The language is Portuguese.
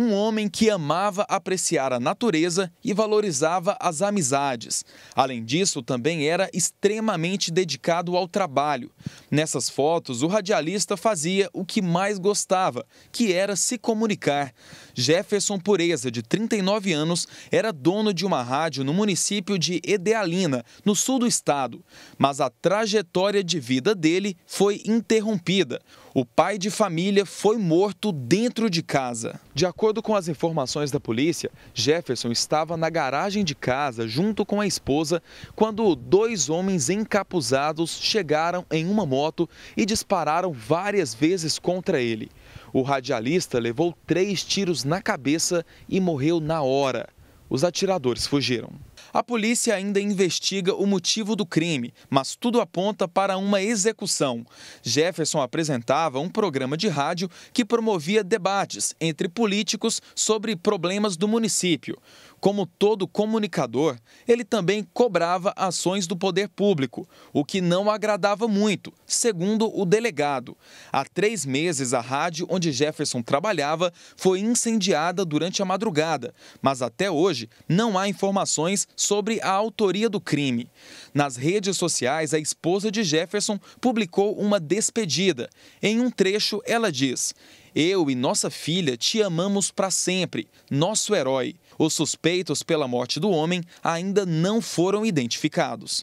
um homem que amava apreciar a natureza e valorizava as amizades. Além disso, também era extremamente dedicado ao trabalho. Nessas fotos, o radialista fazia o que mais gostava, que era se comunicar. Jefferson Pureza, de 39 anos, era dono de uma rádio no município de Edealina, no sul do estado. Mas a trajetória de vida dele foi interrompida. O pai de família foi morto dentro de casa. De acordo com as informações da polícia, Jefferson estava na garagem de casa junto com a esposa quando dois homens encapuzados chegaram em uma moto e dispararam várias vezes contra ele. O radialista levou três tiros na cabeça e morreu na hora. Os atiradores fugiram. A polícia ainda investiga o motivo do crime, mas tudo aponta para uma execução. Jefferson apresentava um programa de rádio que promovia debates entre políticos sobre problemas do município. Como todo comunicador, ele também cobrava ações do poder público, o que não agradava muito, segundo o delegado. Há três meses, a rádio onde Jefferson trabalhava foi incendiada durante a madrugada, mas até hoje hoje, não há informações sobre a autoria do crime. Nas redes sociais, a esposa de Jefferson publicou uma despedida. Em um trecho, ela diz: Eu e nossa filha te amamos para sempre, nosso herói. Os suspeitos pela morte do homem ainda não foram identificados.